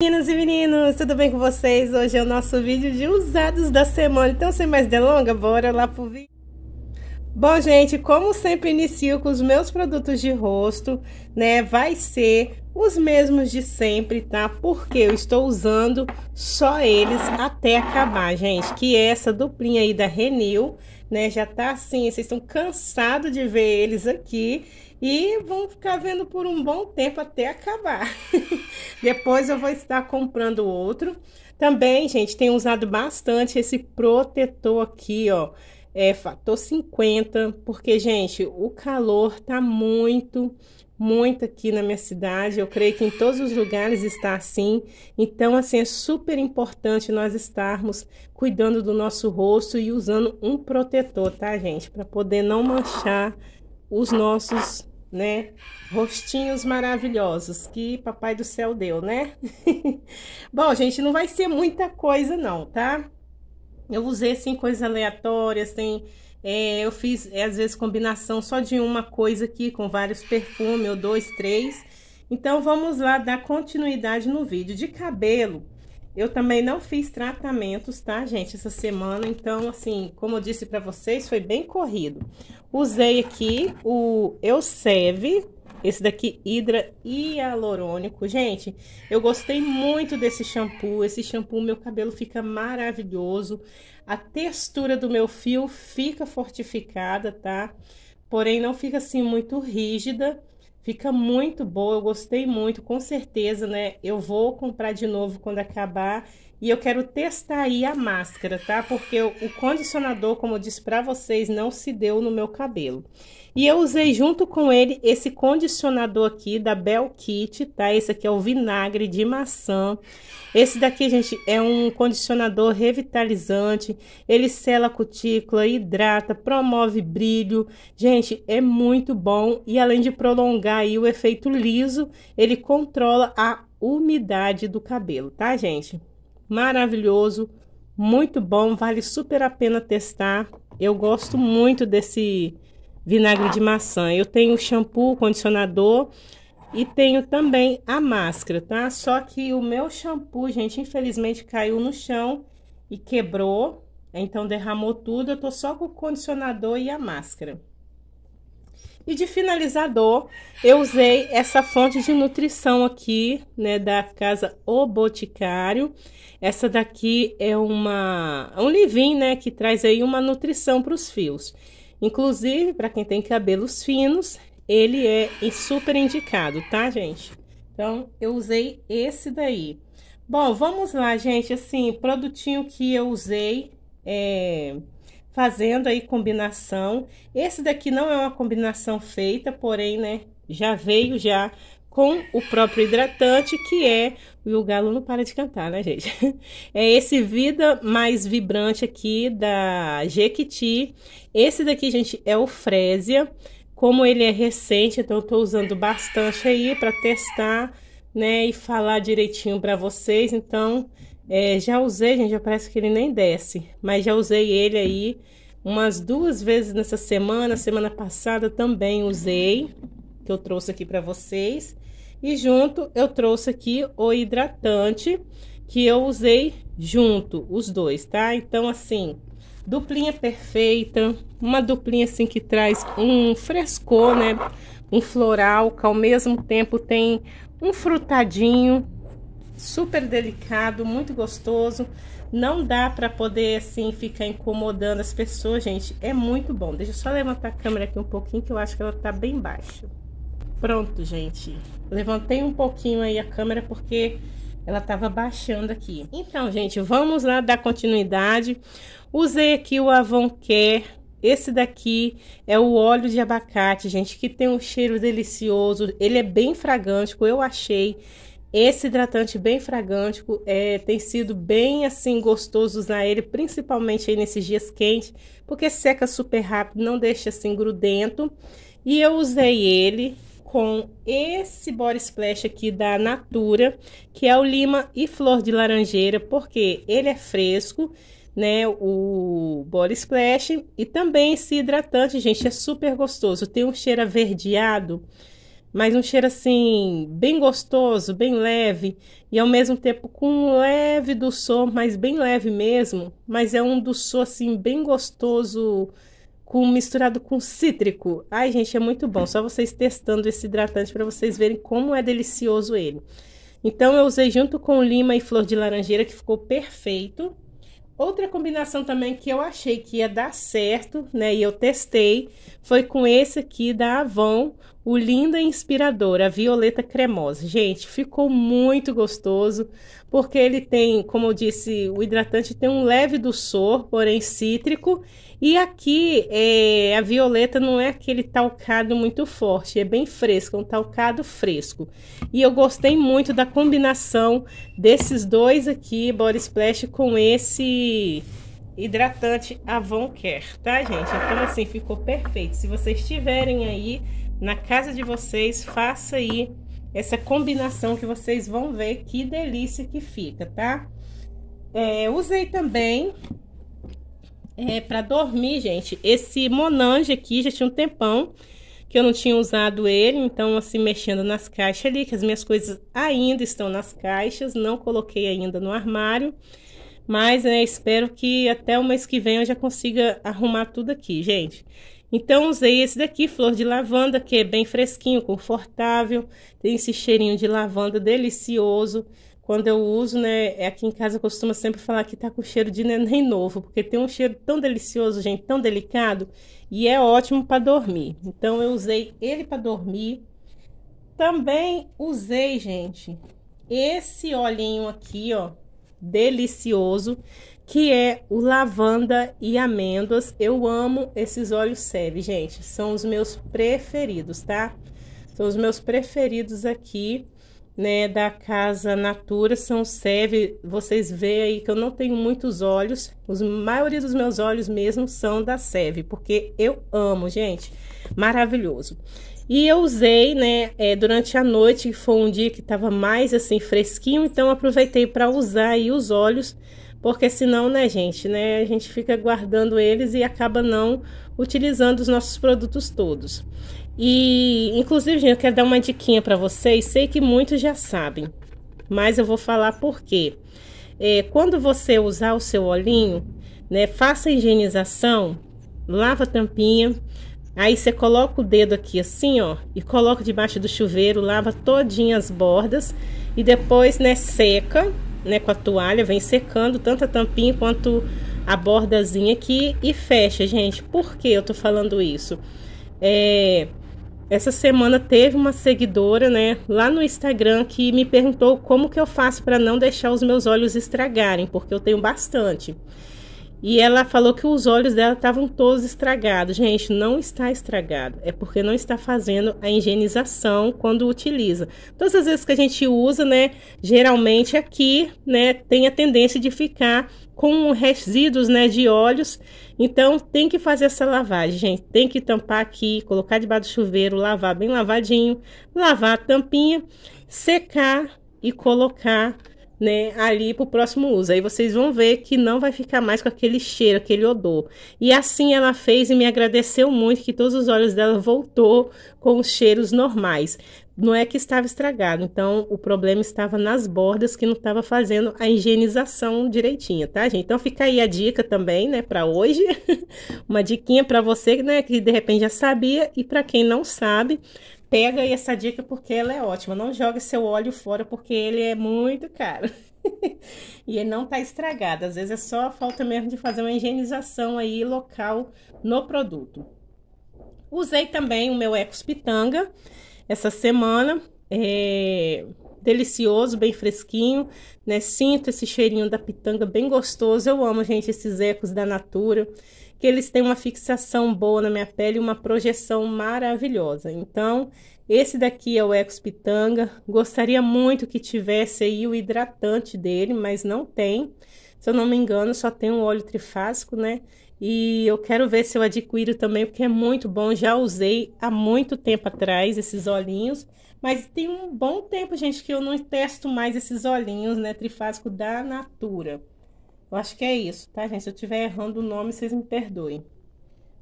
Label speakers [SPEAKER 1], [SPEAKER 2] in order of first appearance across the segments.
[SPEAKER 1] Meninas e meninos, tudo bem com vocês? Hoje é o nosso vídeo de usados da semana, então sem mais delongas, bora lá pro vídeo. Bom, gente, como sempre inicio com os meus produtos de rosto, né? Vai ser os mesmos de sempre, tá? Porque eu estou usando só eles até acabar, gente. Que é essa duplinha aí da Renew, né? Já tá assim, vocês estão cansados de ver eles aqui e vão ficar vendo por um bom tempo até acabar. Depois eu vou estar comprando outro. Também, gente, tenho usado bastante esse protetor aqui, ó. É fator 50, porque, gente, o calor tá muito, muito aqui na minha cidade. Eu creio que em todos os lugares está assim. Então, assim, é super importante nós estarmos cuidando do nosso rosto e usando um protetor, tá, gente? Para poder não manchar os nossos né? Rostinhos maravilhosos que Papai do Céu deu, né? Bom, gente, não vai ser muita coisa não, tá? Eu usei, assim, coisas aleatórias, tem... É, eu fiz, é, às vezes, combinação só de uma coisa aqui com vários perfumes, ou dois, três. Então, vamos lá dar continuidade no vídeo. De cabelo, eu também não fiz tratamentos, tá, gente, essa semana. Então, assim, como eu disse pra vocês, foi bem corrido. Usei aqui o Euseve, esse daqui Hidra Hialurônico. Gente, eu gostei muito desse shampoo. Esse shampoo, meu cabelo fica maravilhoso. A textura do meu fio fica fortificada, tá? Porém, não fica assim muito rígida. Fica muito boa, eu gostei muito, com certeza, né? Eu vou comprar de novo quando acabar e eu quero testar aí a máscara, tá? Porque o condicionador, como eu disse para vocês, não se deu no meu cabelo. E eu usei junto com ele esse condicionador aqui da Bell Kit, tá? Esse aqui é o vinagre de maçã. Esse daqui, gente, é um condicionador revitalizante. Ele sela a cutícula, hidrata, promove brilho. Gente, é muito bom. E além de prolongar aí o efeito liso, ele controla a umidade do cabelo, tá, gente? maravilhoso, muito bom, vale super a pena testar. Eu gosto muito desse vinagre de maçã. Eu tenho shampoo, condicionador e tenho também a máscara, tá? Só que o meu shampoo, gente, infelizmente caiu no chão e quebrou, então derramou tudo. Eu tô só com o condicionador e a máscara. E de finalizador, eu usei essa fonte de nutrição aqui, né, da casa O Boticário. Essa daqui é uma é um livim, né, que traz aí uma nutrição para os fios. Inclusive, para quem tem cabelos finos, ele é super indicado, tá, gente? Então, eu usei esse daí. Bom, vamos lá, gente. Assim, produtinho que eu usei é fazendo aí combinação. Esse daqui não é uma combinação feita, porém, né, já veio já com o próprio hidratante, que é e o galo não para de cantar, né, gente? É esse Vida Mais Vibrante aqui da Jequiti. Esse daqui, gente, é o Frésia. Como ele é recente, então eu tô usando bastante aí para testar, né, e falar direitinho para vocês. Então, é, já usei, gente, já parece que ele nem desce, mas já usei ele aí umas duas vezes nessa semana, semana passada também usei, que eu trouxe aqui para vocês. E junto eu trouxe aqui o hidratante que eu usei junto os dois, tá? Então assim, duplinha perfeita, uma duplinha assim que traz um frescor, né? Um floral, que ao mesmo tempo tem um frutadinho, super delicado, muito gostoso. Não dá para poder, assim, ficar incomodando as pessoas, gente. É muito bom. Deixa eu só levantar a câmera aqui um pouquinho, que eu acho que ela tá bem baixa. Pronto, gente. Levantei um pouquinho aí a câmera, porque ela estava baixando aqui. Então, gente, vamos lá dar continuidade. Usei aqui o Avoncare. Esse daqui é o óleo de abacate, gente, que tem um cheiro delicioso. Ele é bem fragântico, eu achei. Esse hidratante bem fragântico é, tem sido bem assim gostoso usar ele, principalmente aí nesses dias quentes, porque seca super rápido, não deixa assim grudento. E eu usei ele com esse body splash aqui da Natura, que é o lima e flor de laranjeira, porque ele é fresco, né, o body splash e também esse hidratante, gente, é super gostoso. Tem um cheiro averdeado mas um cheiro assim, bem gostoso, bem leve, e ao mesmo tempo com um leve doçor, mas bem leve mesmo, mas é um doçor assim, bem gostoso, com misturado com cítrico. Ai, gente, é muito bom, só vocês testando esse hidratante para vocês verem como é delicioso ele. Então eu usei junto com lima e flor de laranjeira, que ficou perfeito. Outra combinação também que eu achei que ia dar certo, né, e eu testei, foi com esse aqui da Avon, o lindo e inspirador, a Violeta Cremosa. Gente, ficou muito gostoso, porque ele tem, como eu disse, o hidratante tem um leve doçor, porém cítrico. E aqui é, a violeta não é aquele talcado muito forte, é bem fresco, é um talcado fresco. E eu gostei muito da combinação desses dois aqui, Body Splash, com esse hidratante Avon Care, tá, gente? Então, assim, ficou perfeito. Se vocês tiverem aí na casa de vocês, faça aí essa combinação que vocês vão ver que delícia que fica, tá? É, usei também é, para dormir, gente, esse Monange aqui, já tinha um tempão que eu não tinha usado ele, então assim, mexendo nas caixas ali, que as minhas coisas ainda estão nas caixas, não coloquei ainda no armário, mas né, espero que até o mês que vem eu já consiga arrumar tudo aqui, gente. Então usei esse daqui, flor de lavanda, que é bem fresquinho, confortável, tem esse cheirinho de lavanda delicioso. Quando eu uso, né, é aqui em casa eu costumo sempre falar que tá com cheiro de neném novo, porque tem um cheiro tão delicioso, gente, tão delicado, e é ótimo para dormir. Então eu usei ele para dormir. Também usei, gente, esse olhinho aqui, ó, delicioso, que é o lavanda e amêndoas. Eu amo esses óleos seve, gente. São os meus preferidos, tá? São os meus preferidos aqui, né, da Casa Natura, são seve. Vocês veem aí que eu não tenho muitos óleos. Os maioria dos meus óleos mesmo são da seve, porque eu amo, gente. Maravilhoso. E eu usei, né, é, durante a noite, que foi um dia que tava mais assim fresquinho, então aproveitei para usar aí os óleos porque senão, né, gente, né, a gente fica guardando eles e acaba não utilizando os nossos produtos todos. E, inclusive, gente, eu quero dar uma diquinha para vocês, sei que muitos já sabem, mas eu vou falar por quê. É, quando você usar o seu olhinho, né, faça a higienização, lava a tampinha, Aí você coloca o dedo aqui assim, ó, e coloca debaixo do chuveiro, lava todinhas as bordas e depois, né, seca né, com a toalha, vem secando tanto a tampinha quanto a bordazinha aqui e fecha, gente. Por que eu tô falando isso? É, essa semana teve uma seguidora, né, lá no Instagram que me perguntou como que eu faço para não deixar os meus olhos estragarem, porque eu tenho bastante. E ela falou que os olhos dela estavam todos estragados. Gente, não está estragado. É porque não está fazendo a higienização quando utiliza. Todas as vezes que a gente usa, né? Geralmente aqui, né? Tem a tendência de ficar com resíduos, né? De olhos. Então, tem que fazer essa lavagem, gente. Tem que tampar aqui, colocar debaixo do chuveiro, lavar bem lavadinho, lavar a tampinha, secar e colocar né, ali pro próximo uso. Aí vocês vão ver que não vai ficar mais com aquele cheiro, aquele odor. E assim ela fez e me agradeceu muito que todos os olhos dela voltou com os cheiros normais. Não é que estava estragado, então o problema estava nas bordas que não estava fazendo a higienização direitinha, tá, gente? Então fica aí a dica também, né, para hoje. Uma diquinha para você, né, que de repente já sabia e para quem não sabe, pega essa dica porque ela é ótima. Não joga seu óleo fora porque ele é muito caro. e ele não tá estragado. Às vezes é só a falta mesmo de fazer uma higienização aí local no produto. Usei também o meu Ecos Pitanga essa semana. É delicioso, bem fresquinho, né? Sinto esse cheirinho da pitanga bem gostoso. Eu amo, gente, esses ecos da Natura que eles têm uma fixação boa na minha pele e uma projeção maravilhosa. Então, esse daqui é o Ecos Pitanga. Gostaria muito que tivesse aí o hidratante dele, mas não tem. Se eu não me engano, só tem um óleo trifásico, né? E eu quero ver se eu adquiro também, porque é muito bom. Já usei há muito tempo atrás esses olhinhos. Mas tem um bom tempo, gente, que eu não testo mais esses olhinhos, né? Trifásico da Natura. Eu acho que é isso, tá, gente? Se eu estiver errando o nome, vocês me perdoem.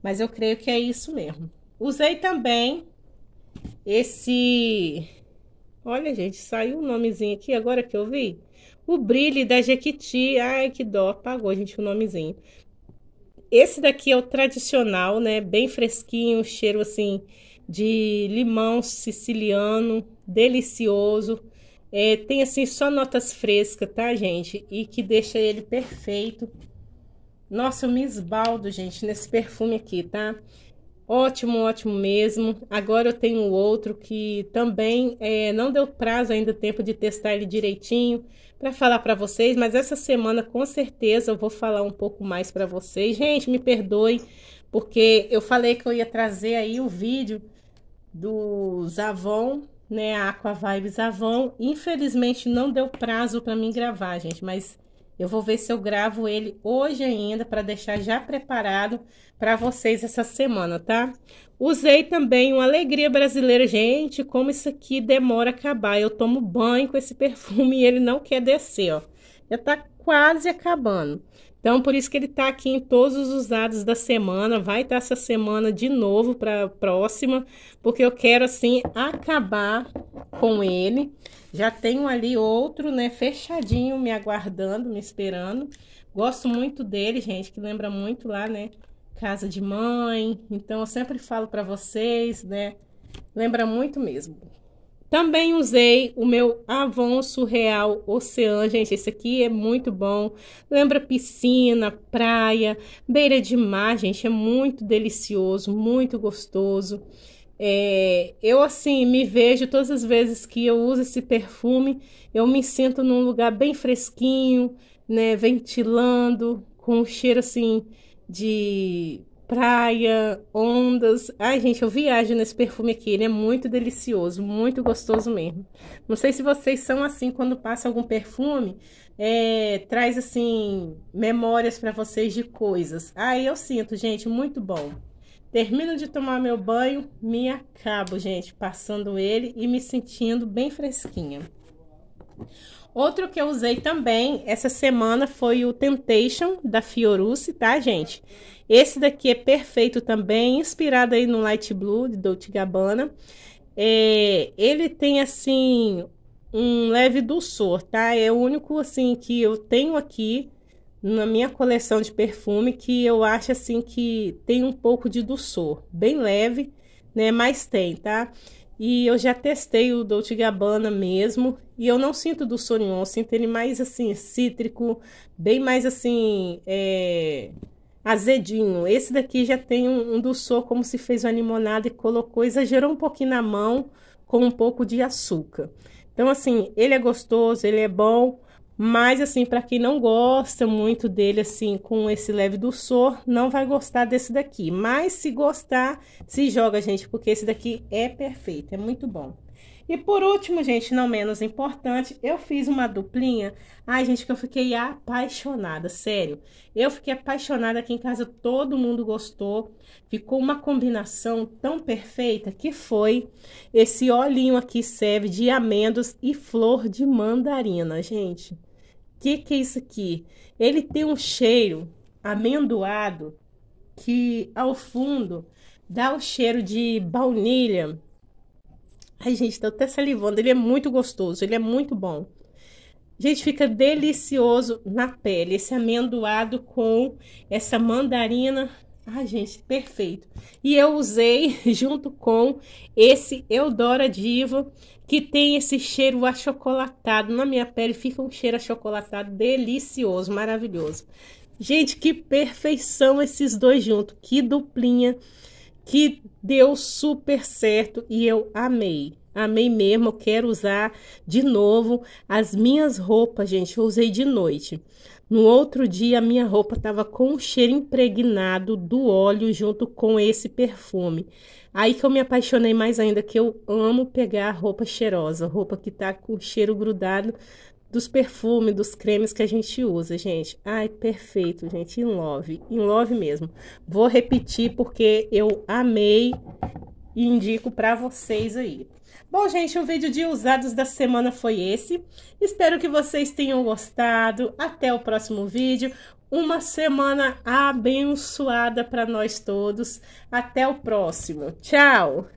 [SPEAKER 1] Mas eu creio que é isso mesmo. Usei também esse... Olha, gente, saiu um nomezinho aqui agora que eu vi. O brilho da Jequiti. Ai, que dó. Apagou, gente, o nomezinho. Esse daqui é o tradicional, né? Bem fresquinho, cheiro assim de limão siciliano, delicioso. É, tem assim só notas frescas, tá, gente? E que deixa ele perfeito. Nossa, eu me esbaldo, gente, nesse perfume aqui, tá? Ótimo, ótimo mesmo. Agora eu tenho outro que também é, não deu prazo ainda tempo de testar ele direitinho para falar para vocês, mas essa semana com certeza eu vou falar um pouco mais para vocês. Gente, me perdoe, porque eu falei que eu ia trazer aí o vídeo do Zavon né, a Aqua Vibes Avon. Infelizmente não deu prazo para mim gravar, gente, mas eu vou ver se eu gravo ele hoje ainda para deixar já preparado para vocês essa semana, tá? Usei também uma Alegria Brasileira, gente, como isso aqui demora a acabar. Eu tomo banho com esse perfume e ele não quer descer, ó. Já tá quase acabando. Então, por isso que ele está aqui em todos os dados da semana, vai estar tá essa semana de novo para a próxima, porque eu quero, assim, acabar com ele. Já tenho ali outro, né, fechadinho, me aguardando, me esperando. Gosto muito dele, gente, que lembra muito lá, né, casa de mãe. Então, eu sempre falo para vocês, né, lembra muito mesmo. Também usei o meu Avon Surreal Ocean, gente, esse aqui é muito bom. Lembra piscina, praia, beira de mar, gente, é muito delicioso, muito gostoso. É, eu assim me vejo todas as vezes que eu uso esse perfume, eu me sinto num lugar bem fresquinho, né, ventilando, com um cheiro assim de praia, ondas. Ai, gente, eu viajo nesse perfume aqui. Ele é muito delicioso, muito gostoso mesmo. Não sei se vocês são assim quando passa algum perfume, é, traz assim memórias para vocês de coisas. Ai, eu sinto, gente, muito bom. Termino de tomar meu banho, me acabo, gente, passando ele e me sentindo bem fresquinha. Outro que eu usei também essa semana foi o Temptation da Fiorucci, tá, gente? Esse daqui é perfeito também, inspirado aí no Light Blue de Dolce Gabbana. É, ele tem assim um leve doçor, tá? É o único assim que eu tenho aqui na minha coleção de perfume que eu acho assim que tem um pouco de doçor, bem leve, né? Mas tem, tá? E eu já testei o Dolce Gabbana mesmo, e eu não sinto do Sauvignon, eu sinto ele mais assim, cítrico, bem mais assim, é, azedinho. Esse daqui já tem um, um doçor, como se fez uma limonada e colocou, exagerou um pouquinho na mão com um pouco de açúcar. Então, assim, ele é gostoso, ele é bom, mas, assim, para quem não gosta muito dele, assim, com esse leve doçor não vai gostar desse daqui. Mas, se gostar, se joga, gente, porque esse daqui é perfeito, é muito bom. E por último, gente, não menos importante, eu fiz uma duplinha. Ai, gente, que eu fiquei apaixonada, sério. Eu fiquei apaixonada aqui em casa, todo mundo gostou. Ficou uma combinação tão perfeita que foi esse olhinho aqui serve de amêndoas e flor de mandarina, gente que que é isso aqui? Ele tem um cheiro amendoado que ao fundo dá o cheiro de baunilha. Ai, gente, tô até salivando. Ele é muito gostoso, ele é muito bom. Gente, fica delicioso na pele. Esse amendoado com essa mandarina Ai, gente, perfeito. E eu usei junto com esse Eudora Diva, que tem esse cheiro achocolatado. Na minha pele fica um cheiro achocolatado delicioso, maravilhoso. Gente, que perfeição esses dois juntos. Que duplinha, que deu super certo e eu amei. Amei mesmo, eu quero usar de novo as minhas roupas, gente. Eu usei de noite. No outro dia, minha roupa estava com um cheiro impregnado do óleo junto com esse perfume. Aí que eu me apaixonei mais ainda, que eu amo pegar roupa cheirosa, roupa que tá com cheiro grudado dos perfumes, dos cremes que a gente usa, gente. Ai, perfeito, gente. In love, in love mesmo. Vou repetir porque eu amei e indico para vocês aí. Bom, gente, o vídeo de usados da semana foi esse. Espero que vocês tenham gostado. Até o próximo vídeo. Uma semana abençoada para nós todos. Até o próximo. Tchau!